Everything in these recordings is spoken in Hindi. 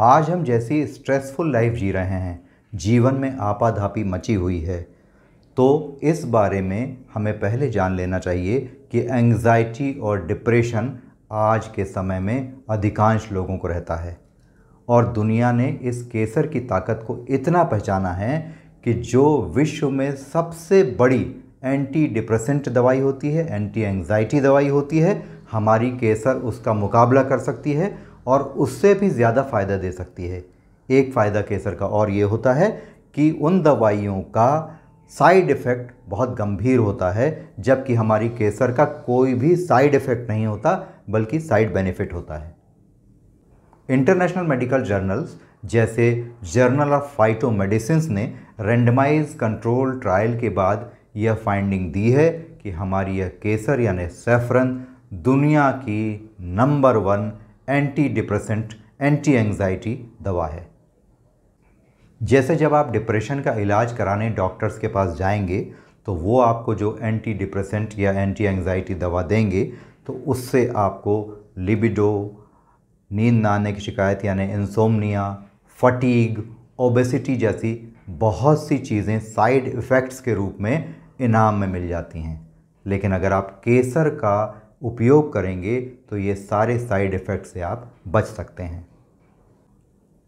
आज हम जैसी स्ट्रेसफुल लाइफ जी रहे हैं जीवन में आपाधापी मची हुई है तो इस बारे में हमें पहले जान लेना चाहिए कि एंग्जाइटी और डिप्रेशन आज के समय में अधिकांश लोगों को रहता है और दुनिया ने इस केसर की ताकत को इतना पहचाना है कि जो विश्व में सबसे बड़ी एंटी डिप्रेसेंट दवाई होती है एंटी एंग्जाइटी दवाई होती है हमारी केसर उसका मुकाबला कर सकती है और उससे भी ज़्यादा फ़ायदा दे सकती है एक फ़ायदा केसर का और ये होता है कि उन दवाइयों का साइड इफ़ेक्ट बहुत गंभीर होता है जबकि हमारी केसर का कोई भी साइड इफ़ेक्ट नहीं होता बल्कि साइड बेनिफिट होता है इंटरनेशनल मेडिकल जर्नल्स जैसे जर्नल ऑफ फाइटो ने रेंडमाइज कंट्रोल ट्रायल के बाद यह फाइंडिंग दी है कि हमारी यह केसर यानी सेफरन दुनिया की number one anti depressant anti anxiety दवा है जैसे जब आप डिप्रेशन का इलाज कराने डॉक्टर्स के पास जाएंगे तो वो आपको जो एंटी डिप्रेसेंट या एंटी एंग्जाइटी दवा देंगे तो उससे आपको लिबिडो नींद ना आने की शिकायत यानी इंसोमनिया फटीग ओबेसिटी जैसी बहुत सी चीज़ें साइड इफ़ेक्ट्स के रूप में इनाम में मिल जाती हैं लेकिन अगर आप केसर का उपयोग करेंगे तो ये सारे साइड इफ़ेक्ट से आप बच सकते हैं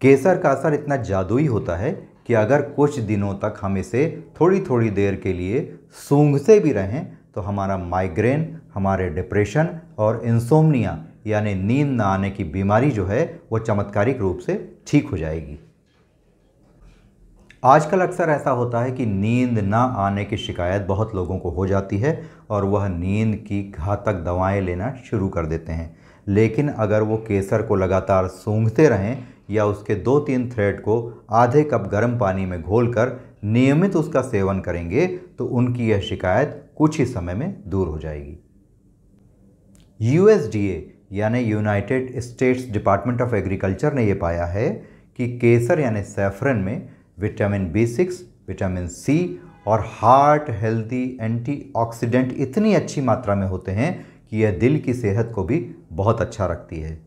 केसर का असर इतना जादुई होता है कि अगर कुछ दिनों तक हम इसे थोड़ी थोड़ी देर के लिए सूंघते भी रहें तो हमारा माइग्रेन हमारे डिप्रेशन और इंसोमनिया यानी नींद न आने की बीमारी जो है वो चमत्कारिक रूप से ठीक हो जाएगी आजकल अक्सर ऐसा होता है कि नींद ना आने की शिकायत बहुत लोगों को हो जाती है और वह नींद की घातक दवाएं लेना शुरू कर देते हैं लेकिन अगर वो केसर को लगातार सूंघते रहें या उसके दो तीन थ्रेड को आधे कप गर्म पानी में घोलकर नियमित उसका सेवन करेंगे तो उनकी यह शिकायत कुछ ही समय में दूर हो जाएगी यूएसडीए यानी United States Department of Agriculture ने यह पाया है कि केसर यानी सेफरन में vitamin B six vitamin C और हार्ट हेल्दी एंटीऑक्सीडेंट इतनी अच्छी मात्रा में होते हैं कि यह दिल की सेहत को भी बहुत अच्छा रखती है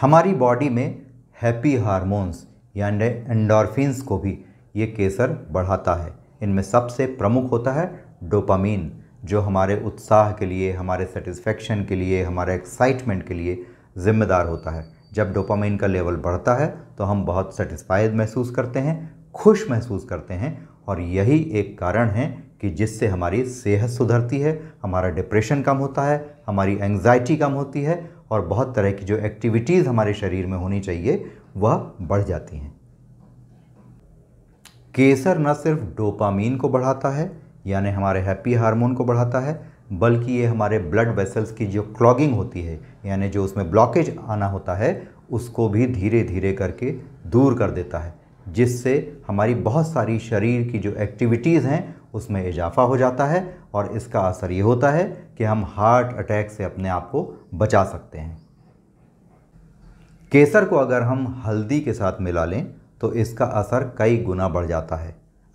हमारी बॉडी में हैप्पी हार्मोन्स यानि एंडोरफिनस को भी ये केसर बढ़ाता है इनमें सबसे प्रमुख होता है डोपामीन जो हमारे उत्साह के लिए हमारे सेटिस्फेक्शन के लिए हमारे एक्साइटमेंट के लिए ज़िम्मेदार होता है जब डोपामाइन का लेवल बढ़ता है तो हम बहुत सेटिस्फाइड महसूस करते हैं खुश महसूस करते हैं और यही एक कारण है कि जिससे हमारी सेहत सुधरती है हमारा डिप्रेशन कम होता है हमारी एंग्जाइटी कम होती है और बहुत तरह की जो एक्टिविटीज़ हमारे शरीर में होनी चाहिए वह बढ़ जाती हैं केसर न सिर्फ डोपामीन को बढ़ाता है यानी हमारे हैप्पी हार्मोन को बढ़ाता है बल्कि ये हमारे ब्लड वेसल्स की जो क्लॉगिंग होती है यानी जो उसमें ब्लॉकेज आना होता है उसको भी धीरे धीरे करके दूर कर देता है जिससे हमारी बहुत सारी शरीर की जो एक्टिविटीज़ हैं उसमें इजाफा हो जाता है और इसका असर ये होता है कि हम हार्ट अटैक से अपने आप को बचा सकते हैं केसर को अगर हम हल्दी के साथ मिला लें तो इसका असर कई गुना बढ़ जाता है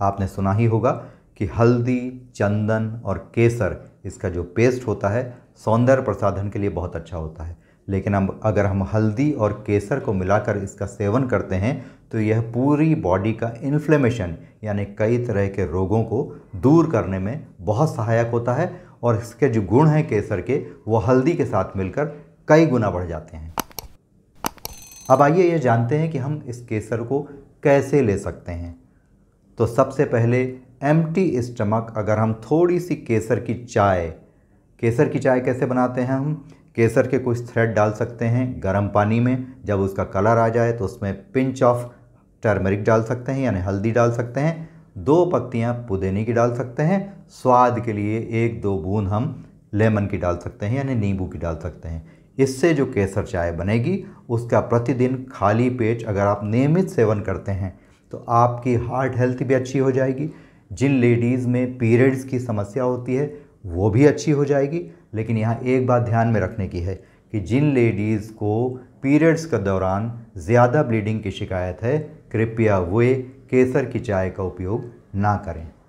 आपने सुना ही होगा कि हल्दी चंदन और केसर इसका जो पेस्ट होता है सौंदर्य प्रसाधन के लिए बहुत अच्छा होता है लेकिन अब अगर हम हल्दी और केसर को मिलाकर इसका सेवन करते हैं तो यह पूरी बॉडी का इन्फ्लेमेशन यानी कई तरह के रोगों को दूर करने में बहुत सहायक होता है और इसके जो गुण हैं केसर के वो हल्दी के साथ मिलकर कई गुना बढ़ जाते हैं अब आइए ये जानते हैं कि हम इस केसर को कैसे ले सकते हैं तो सबसे पहले एम टी स्टमक अगर हम थोड़ी सी केसर की चाय केसर की चाय कैसे बनाते हैं हम केसर के कुछ थ्रेड डाल सकते हैं गर्म पानी में जब उसका कलर आ जाए तो उसमें पिंच ऑफ टर्मरिक डाल सकते हैं यानी हल्दी डाल सकते हैं दो पत्तियां पुदेने की डाल सकते हैं स्वाद के लिए एक दो बूंद हम लेमन की डाल सकते हैं यानी नींबू की डाल सकते हैं इससे जो केसर चाय बनेगी उसका प्रतिदिन खाली पेट अगर आप नियमित सेवन करते हैं तो आपकी हार्ट हेल्थ भी अच्छी हो जाएगी जिन लेडीज़ में पीरियड्स की समस्या होती है वो भी अच्छी हो जाएगी लेकिन यहाँ एक बात ध्यान में रखने की है कि जिन लेडीज़ को पीरियड्स के दौरान ज़्यादा ब्लीडिंग की शिकायत है कृपया वे केसर की चाय का उपयोग ना करें